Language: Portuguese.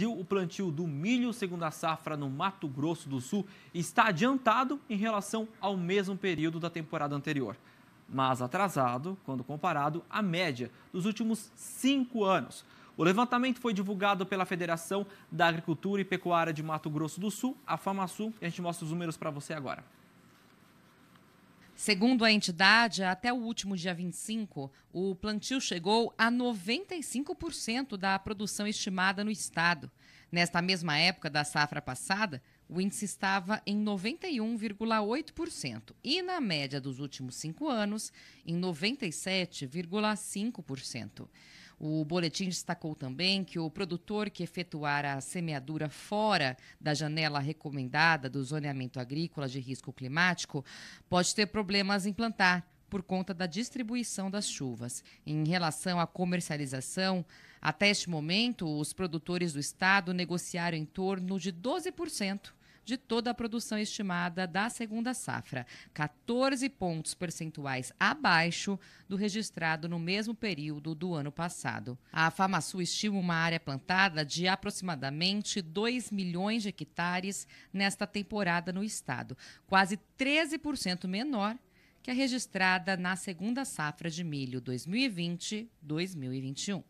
Brasil, o plantio do milho segundo a safra no Mato Grosso do Sul está adiantado em relação ao mesmo período da temporada anterior, mas atrasado quando comparado à média dos últimos cinco anos. O levantamento foi divulgado pela Federação da Agricultura e Pecuária de Mato Grosso do Sul, a FamaSul, e a gente mostra os números para você agora. Segundo a entidade, até o último dia 25, o plantio chegou a 95% da produção estimada no estado. Nesta mesma época da safra passada, o índice estava em 91,8% e, na média dos últimos cinco anos, em 97,5%. O boletim destacou também que o produtor que efetuar a semeadura fora da janela recomendada do zoneamento agrícola de risco climático pode ter problemas em plantar por conta da distribuição das chuvas. Em relação à comercialização, até este momento, os produtores do estado negociaram em torno de 12% de toda a produção estimada da segunda safra, 14 pontos percentuais abaixo do registrado no mesmo período do ano passado. A Famasul estima uma área plantada de aproximadamente 2 milhões de hectares nesta temporada no estado, quase 13% menor que é registrada na segunda safra de milho 2020-2021.